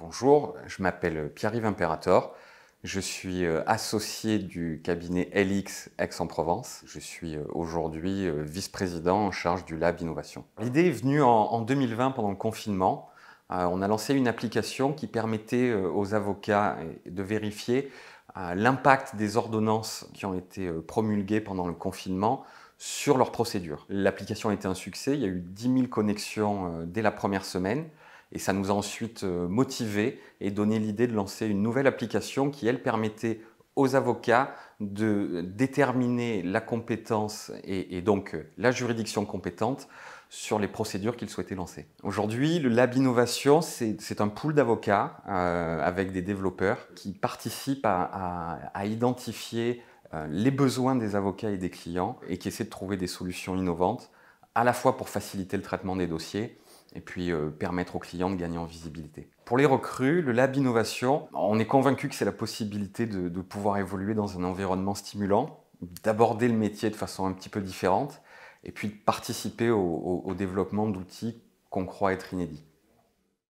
Bonjour, je m'appelle Pierre-Yves Imperator. Je suis euh, associé du cabinet LX Aix-en-Provence. Je suis euh, aujourd'hui euh, vice-président en charge du Lab Innovation. L'idée est venue en 2020 pendant le confinement. On a lancé une application qui permettait aux avocats de vérifier l'impact des ordonnances qui ont été promulguées pendant le confinement sur leurs procédures. L'application a été un succès. Il y a eu 10 000 connexions dès la première semaine. Et ça nous a ensuite euh, motivés et donné l'idée de lancer une nouvelle application qui, elle, permettait aux avocats de déterminer la compétence et, donc euh, la juridiction compétente sur les procédures qu'ils souhaitaient lancer. Aujourd'hui, le Lab Innovation, c'est un pool d'avocats euh, avec des développeurs qui participent à, identifier les besoins des avocats et des clients et qui essaient de trouver des solutions innovantes, à la fois pour faciliter le traitement des dossiers, et puis euh, permettre aux clients de gagner en visibilité. Pour les recrues, le Lab Innovation, on est convaincu que c'est la possibilité de, pouvoir évoluer dans un environnement stimulant, d'aborder le métier de façon un petit peu différente, et puis de participer au développement d'outils qu'on croit être inédits.